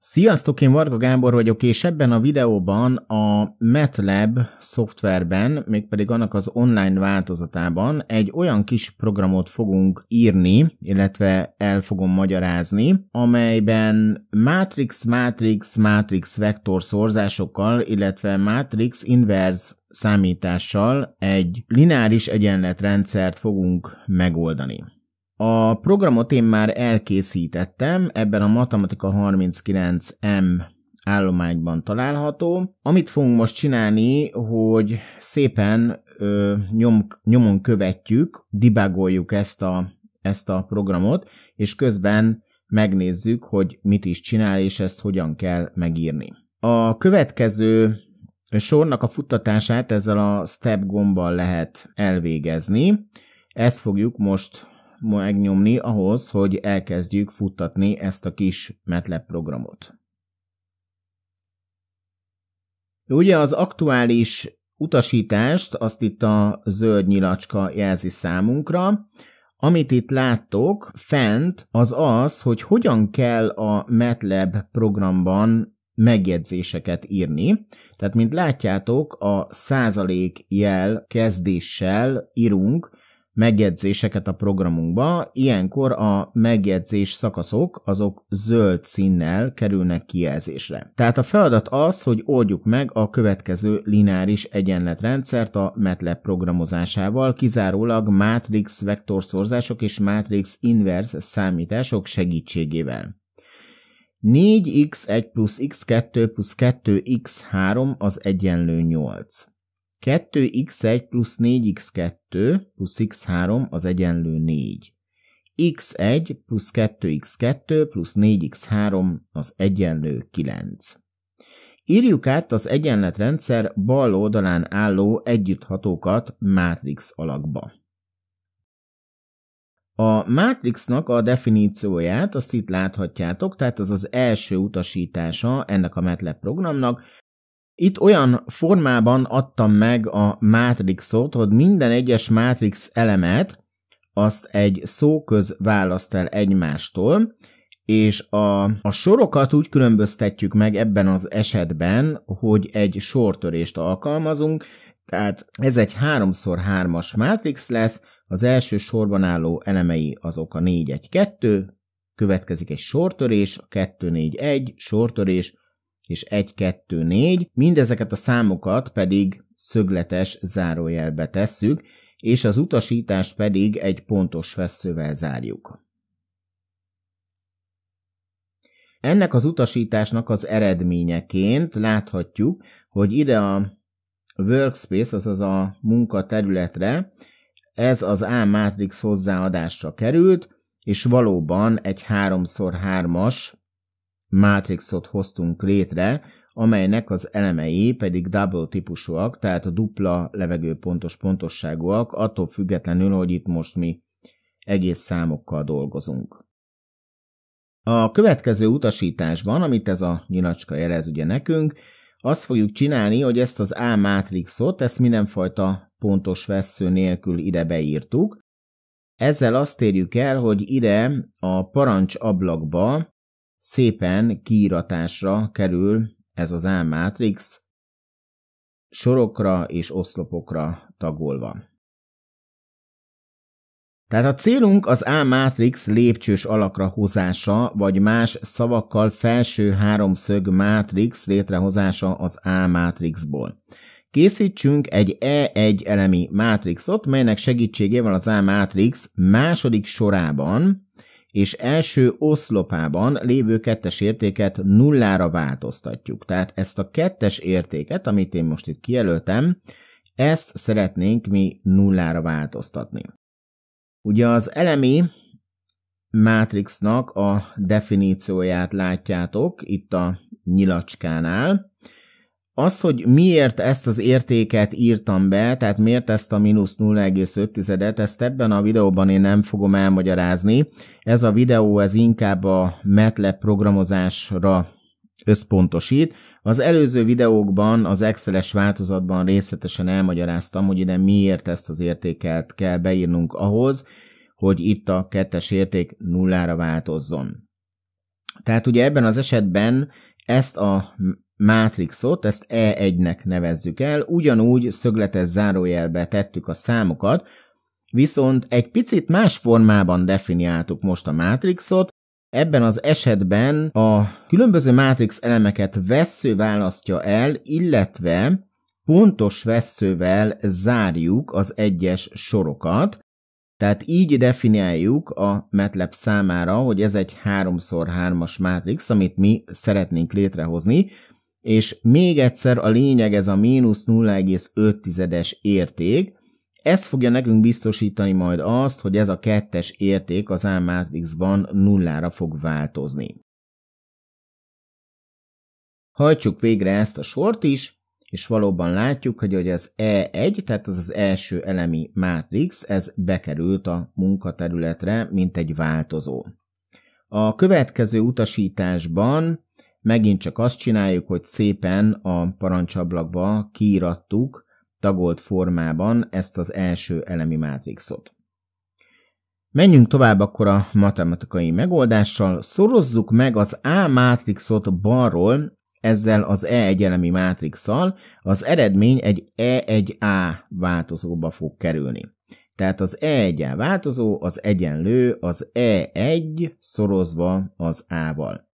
Sziasztok, én Varga Gábor vagyok, és ebben a videóban a MATLAB szoftverben, mégpedig annak az online változatában egy olyan kis programot fogunk írni, illetve el fogom magyarázni, amelyben matrix, matrix, matrix vektor szorzásokkal, illetve matrix inverse számítással egy lineáris egyenletrendszert fogunk megoldani. A programot én már elkészítettem, ebben a Matematika 39M állományban található. Amit fogunk most csinálni, hogy szépen ö, nyom, nyomon követjük, dibágoljuk ezt a, ezt a programot, és közben megnézzük, hogy mit is csinál, és ezt hogyan kell megírni. A következő sornak a futtatását ezzel a step gombbal lehet elvégezni. Ezt fogjuk most megnyomni ahhoz, hogy elkezdjük futtatni ezt a kis MATLAB programot. Ugye az aktuális utasítást azt itt a zöld nyilacska jelzi számunkra, amit itt láttok fent, az az, hogy hogyan kell a MATLAB programban megjegyzéseket írni. Tehát, mint látjátok, a százalék jel kezdéssel írunk megjegyzéseket a programunkba. Ilyenkor a megjegyzés szakaszok azok zöld színnel kerülnek kijelzésre. Tehát a feladat az, hogy oldjuk meg a következő lineáris egyenletrendszert a MATLAB programozásával, kizárólag matrix vektorszorzások és matrix inverse számítások segítségével. 4x1 plusz x2 plusz 2x3 az egyenlő 8. 2x1 plusz 4x2 plusz x3 az egyenlő 4. x1 plusz 2x2 plusz 4x3 az egyenlő 9. Írjuk át az egyenletrendszer bal oldalán álló együtthatókat mátrix alakba. A mátrixnak a definícióját azt itt láthatjátok, tehát az az első utasítása ennek a MATLAB programnak, itt olyan formában adtam meg a mátrixot, hogy minden egyes mátrix elemet azt egy szóköz választ el egymástól, és a, a sorokat úgy különböztetjük meg ebben az esetben, hogy egy sortörést alkalmazunk, tehát ez egy 3x3-as mátrix lesz, az első sorban álló elemei azok a 4, 1, 2, következik egy sortörés, a 2, 4, 1, sortörés, és 1, 2, 4, mindezeket a számokat pedig szögletes zárójelbe tesszük, és az utasítást pedig egy pontos veszővel zárjuk. Ennek az utasításnak az eredményeként láthatjuk, hogy ide a workspace, azaz a munkaterületre ez az A matrix hozzáadásra került, és valóban egy 3x3-as mátrixot hoztunk létre, amelynek az elemei pedig double típusúak, tehát a dupla pontos pontosságúak, attól függetlenül, hogy itt most mi egész számokkal dolgozunk. A következő utasításban, amit ez a nyilacska jelez ugye nekünk, azt fogjuk csinálni, hogy ezt az A mátrixot, ezt mindenfajta pontos vesző nélkül ide beírtuk. Ezzel azt érjük el, hogy ide a parancs ablakba szépen kiíratásra kerül ez az álmátrix, sorokra és oszlopokra tagolva. Tehát a célunk az A-mátrix lépcsős alakra hozása, vagy más szavakkal felső háromszög mátrix létrehozása az A-mátrixból. Készítsünk egy E1 elemi mátrixot, melynek segítségével az A-mátrix második sorában és első oszlopában lévő kettes értéket nullára változtatjuk. Tehát ezt a kettes értéket, amit én most itt kijelöltem, ezt szeretnénk mi nullára változtatni. Ugye az elemi mátrixnak a definícióját látjátok itt a nyilacskánál, az, hogy miért ezt az értéket írtam be, tehát miért ezt a mínusz 0,5-et, ezt ebben a videóban én nem fogom elmagyarázni. Ez a videó ez inkább a MATLAB programozásra összpontosít. Az előző videókban, az Excel-es változatban részletesen elmagyaráztam, hogy ide miért ezt az értéket kell beírnunk ahhoz, hogy itt a kettes érték nullára változzon. Tehát ugye ebben az esetben ezt a mátrixot, ezt E1-nek nevezzük el, ugyanúgy szögletes zárójelbe tettük a számokat, viszont egy picit más formában definiáltuk most a mátrixot, Ebben az esetben a különböző mátrix elemeket vesző választja el, illetve pontos vesszővel zárjuk az egyes sorokat, tehát így definiáljuk a MATLAB számára, hogy ez egy 3x3-as mátrix, amit mi szeretnénk létrehozni, és még egyszer a lényeg ez a mínusz 0,5-es érték, ez fogja nekünk biztosítani majd azt, hogy ez a kettes érték az A-mátrixban nullára fog változni. Hajtsuk végre ezt a sort is, és valóban látjuk, hogy az E1, tehát az az első elemi mátrix, ez bekerült a munkaterületre, mint egy változó. A következő utasításban megint csak azt csináljuk, hogy szépen a parancsablakba kiirattuk tagolt formában ezt az első elemi mátrixot. Menjünk tovább akkor a matematikai megoldással, szorozzuk meg az A mátrixot balról, ezzel az E egyelemi mátrixsal, az eredmény egy E1A változóba fog kerülni. Tehát az E1A változó az egyenlő az E1 szorozva az A-val.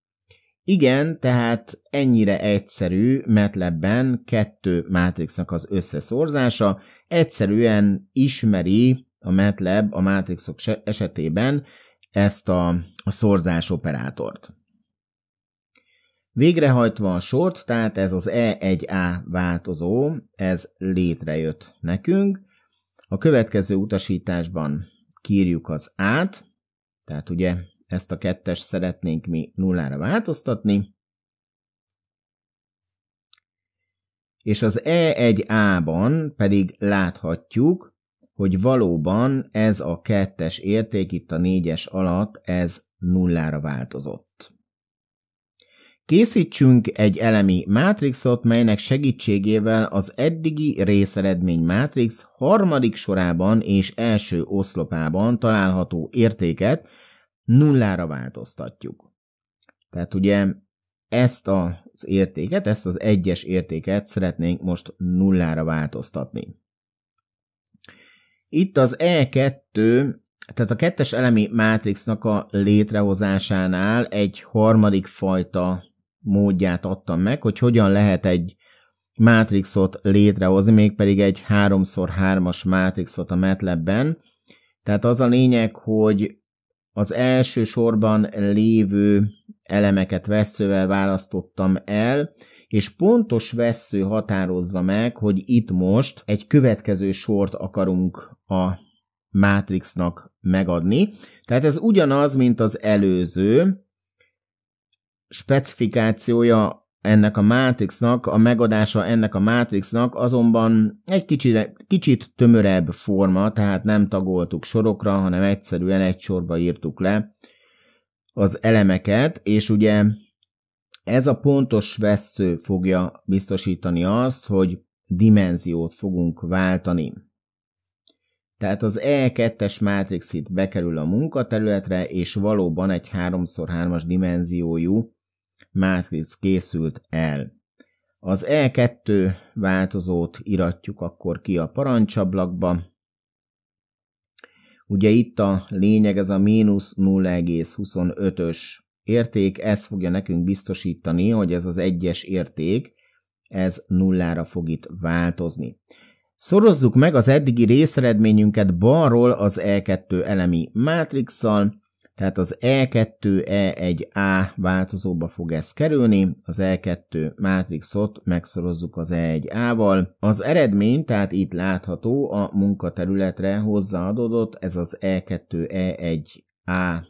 Igen, tehát ennyire egyszerű metlebben ben kettő mátrixnak az összeszorzása. Egyszerűen ismeri a MATLAB a mátrixok esetében ezt a, szorzás operátort. Végrehajtva a sort, tehát ez az E1A változó, ez létrejött nekünk. A következő utasításban kírjuk az A-t, tehát ugye ezt a kettest szeretnénk mi nullára változtatni. És az E1A-ban pedig láthatjuk, hogy valóban ez a kettes érték itt a négyes alatt, ez nullára változott. Készítsünk egy elemi mátrixot, melynek segítségével az eddigi részeredmény mátrix harmadik sorában és első oszlopában található értéket nullára változtatjuk. Tehát ugye ezt az értéket, ezt az egyes értéket szeretnénk most nullára változtatni. Itt az E2, tehát a kettes elemi mátrixnak a létrehozásánál egy harmadik fajta módját adtam meg, hogy hogyan lehet egy mátrixot létrehozni, mégpedig egy 3x3-as mátrixot a MATLAB-ben. Tehát az a lényeg, hogy az első sorban lévő elemeket veszővel választottam el, és pontos vesző határozza meg, hogy itt most egy következő sort akarunk a Matrixnak megadni. Tehát ez ugyanaz, mint az előző specifikációja ennek a mátrixnak a megadása ennek a mátrixnak azonban egy kicsit, kicsit tömörebb forma, tehát nem tagoltuk sorokra, hanem egyszerűen egy sorba írtuk le az elemeket, és ugye ez a pontos vesző fogja biztosítani azt, hogy dimenziót fogunk váltani. Tehát az E2-es mátrix itt bekerül a munkaterületre, és valóban egy 3x3-as dimenziójú mátrix készült el. Az E2 változót iratjuk akkor ki a parancsablakba. Ugye itt a lényeg ez a mínusz 0,25-ös érték, ez fogja nekünk biztosítani, hogy ez az egyes érték, ez nullára fog itt változni. Szorozzuk meg az eddigi részeredményünket balról az E2 elemi mátrixsal, tehát az E2-E1A e változóba fog ez kerülni, az E2 mátrixot megszorozzuk az E1A-val. Az eredmény, tehát itt látható, a munkaterületre hozzáadódott ez az E2-E1A e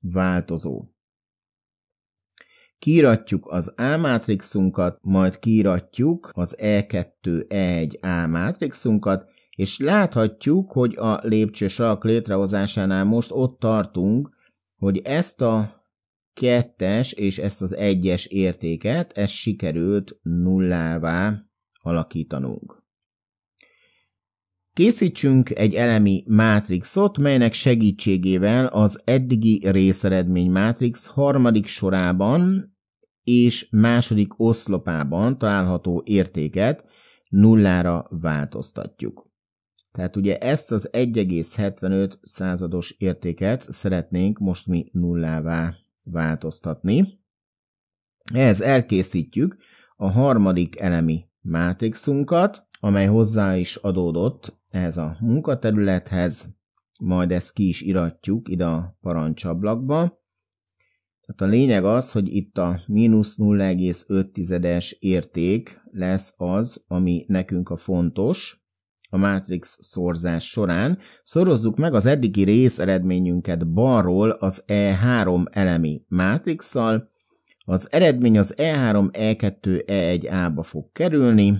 változó. Kíratjuk az A mátrixunkat, majd kíratjuk az E2-E1A e mátrixunkat, és láthatjuk, hogy a lépcsősalak létrehozásánál most ott tartunk, hogy ezt a kettes és ezt az egyes értéket, ezt sikerült nullává alakítanunk. Készítsünk egy elemi mátrixot, melynek segítségével az eddigi részeredmény mátrix harmadik sorában és második oszlopában található értéket nullára változtatjuk. Tehát ugye ezt az 1,75 százados értéket szeretnénk most mi nullává változtatni. Ehhez elkészítjük a harmadik elemi mátrixunkat, amely hozzá is adódott ehhez a munkaterülethez, majd ezt ki is iratjuk ide a parancsablakba. Tehát a lényeg az, hogy itt a mínusz 0,5-es érték lesz az, ami nekünk a fontos, a Matrix szorzás során, szorozzuk meg az eddigi részeredményünket balról az E3 elemi mátrixsal. Az eredmény az E3, E2, E1A-ba fog kerülni.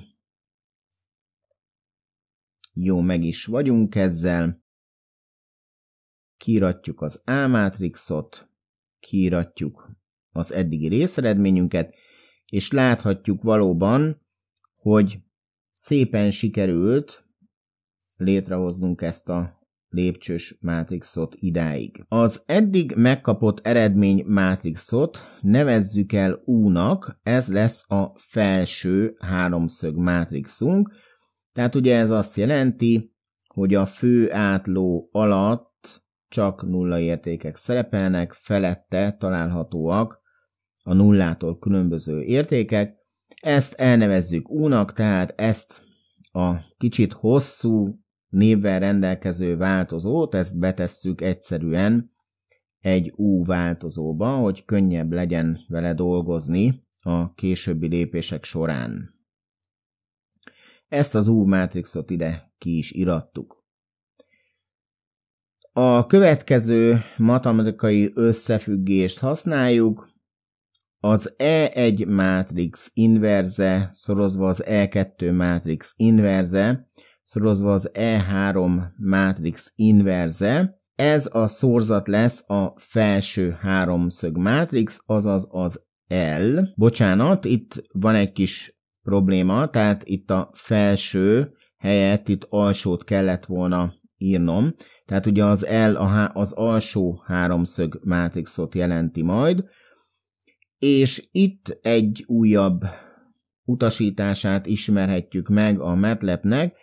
Jó, meg is vagyunk ezzel. Kiratjuk az A mátrixot, kiratjuk az eddigi részeredményünket, és láthatjuk valóban, hogy szépen sikerült létrehoznunk ezt a lépcsős mátrixot idáig. Az eddig megkapott eredmény mátrixot nevezzük el U-nak, ez lesz a felső háromszög mátrixunk, tehát ugye ez azt jelenti, hogy a fő átló alatt csak nulla értékek szerepelnek, felette találhatóak a nullától különböző értékek. Ezt elnevezzük U-nak, tehát ezt a kicsit hosszú névvel rendelkező változót, ezt betesszük egyszerűen egy U változóba, hogy könnyebb legyen vele dolgozni a későbbi lépések során. Ezt az U mátrixot ide ki is irattuk. A következő matematikai összefüggést használjuk. Az E1 mátrix inverze szorozva az E2 mátrix inverze, szorozva az E3 mátrix inverze. Ez a szorzat lesz a felső háromszög mátrix, azaz az L. Bocsánat, itt van egy kis probléma, tehát itt a felső helyett itt alsót kellett volna írnom. Tehát ugye az L az alsó háromszög mátrixot jelenti majd, és itt egy újabb utasítását ismerhetjük meg a MATLAB-nek,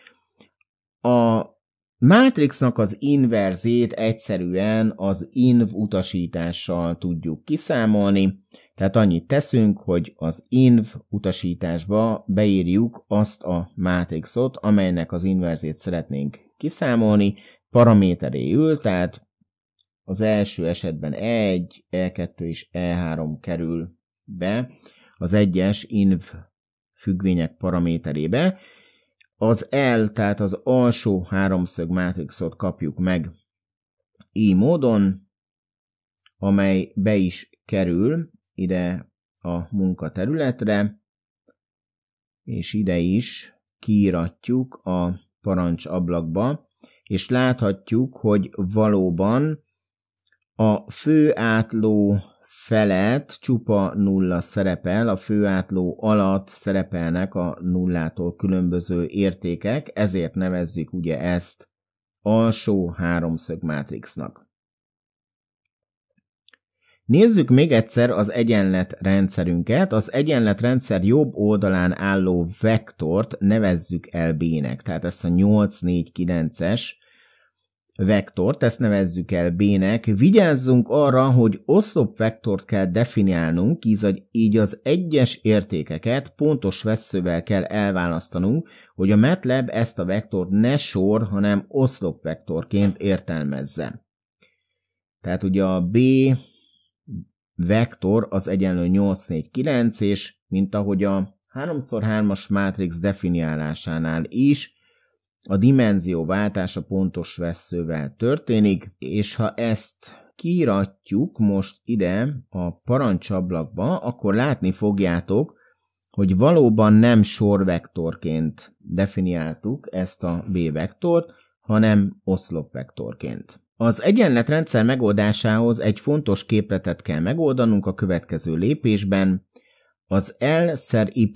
a Matrixnak az inverzét egyszerűen az inv utasítással tudjuk kiszámolni, tehát annyit teszünk, hogy az inv utasításba beírjuk azt a mátrixot, amelynek az inverzét szeretnénk kiszámolni, paraméteréül, tehát az első esetben E1, E2 és E3 kerül be az egyes inv függvények paraméterébe, az L, tehát az alsó háromszög mátrixot kapjuk meg így módon, amely be is kerül ide a munkaterületre, és ide is kiíratjuk a parancsablakba, és láthatjuk, hogy valóban a fő átló felett csupa nulla szerepel, a főátló alatt szerepelnek a nullától különböző értékek, ezért nevezzük ugye ezt alsó háromszög mátrixnak. Nézzük még egyszer az egyenletrendszerünket. Az egyenletrendszer jobb oldalán álló vektort nevezzük el B-nek, tehát ezt a 8-4-9-es vektort, ezt nevezzük el B-nek, vigyázzunk arra, hogy oszlopvektort kell definiálnunk, így az egyes értékeket pontos vesszővel kell elválasztanunk, hogy a MATLAB ezt a vektort ne sor, hanem oszlopvektorként értelmezze. Tehát ugye a B vektor az egyenlő 8, 4, 9, és mint ahogy a 3x3-as mátrix definiálásánál is, a dimenzió váltása pontos veszővel történik, és ha ezt kiratjuk most ide a parancsablakba, akkor látni fogjátok, hogy valóban nem sorvektorként definiáltuk ezt a B-vektort, hanem oszlopvektorként. Az egyenletrendszer megoldásához egy fontos képletet kell megoldanunk a következő lépésben. Az L szer Y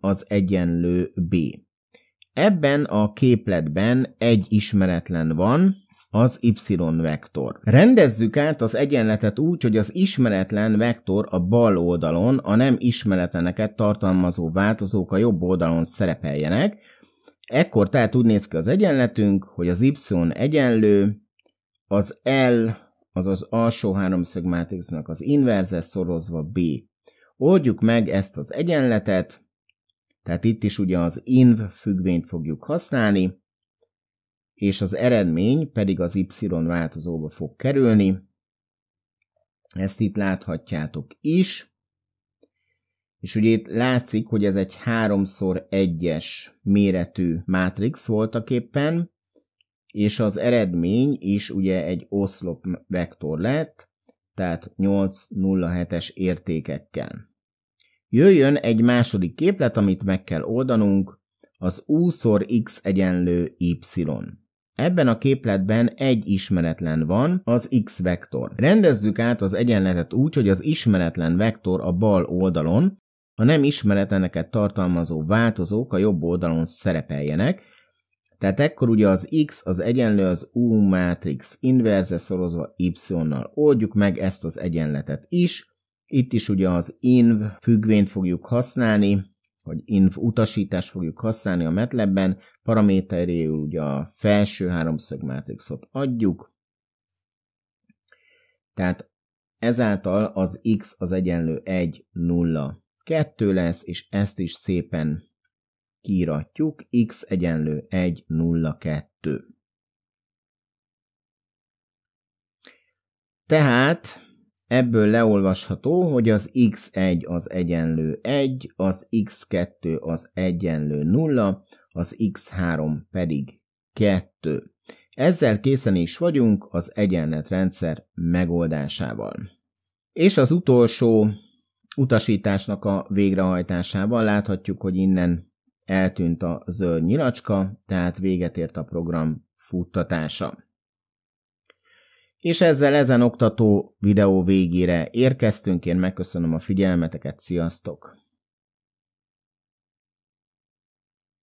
az egyenlő B. Ebben a képletben egy ismeretlen van, az y-vektor. Rendezzük át az egyenletet úgy, hogy az ismeretlen vektor a bal oldalon, a nem ismeretleneket tartalmazó változók a jobb oldalon szerepeljenek. Ekkor tehát úgy néz ki az egyenletünk, hogy az y egyenlő, az L, az az alsó háromszög mátrixnak az inverze szorozva B. Oldjuk meg ezt az egyenletet, tehát itt is ugye az inv függvényt fogjuk használni, és az eredmény pedig az y változóba fog kerülni. Ezt itt láthatjátok is. És ugye itt látszik, hogy ez egy 3x1-es méretű mátrix voltak éppen, és az eredmény is ugye egy oszlop vektor lett, tehát 8 0,7-es értékekkel. Jöjjön egy második képlet, amit meg kell oldanunk, az U szor X egyenlő Y. Ebben a képletben egy ismeretlen van, az x vektor. Rendezzük át az egyenletet úgy, hogy az ismeretlen vektor a bal oldalon, a nem ismeretleneket tartalmazó változók a jobb oldalon szerepeljenek, tehát ekkor ugye az x az egyenlő az U mátrix inverze szorozva y-nal. Oldjuk meg ezt az egyenletet is, itt is ugye az inv függvényt fogjuk használni, vagy inv utasítást fogjuk használni a MATLAB-ben, paraméteréül ugye a felső háromszög mátrixot adjuk, tehát ezáltal az x az egyenlő 1, 0, 2 lesz, és ezt is szépen kiratjuk, x egyenlő 1, 0, 2. Tehát Ebből leolvasható, hogy az x1 az egyenlő 1, az x2 az egyenlő 0, az x3 pedig 2. Ezzel készen is vagyunk az egyenletrendszer megoldásával. És az utolsó utasításnak a végrehajtásával láthatjuk, hogy innen eltűnt a zöld nyilacska, tehát véget ért a program futtatása. És ezzel ezen oktató videó végére érkeztünk, én megköszönöm a figyelmeteket, sziasztok!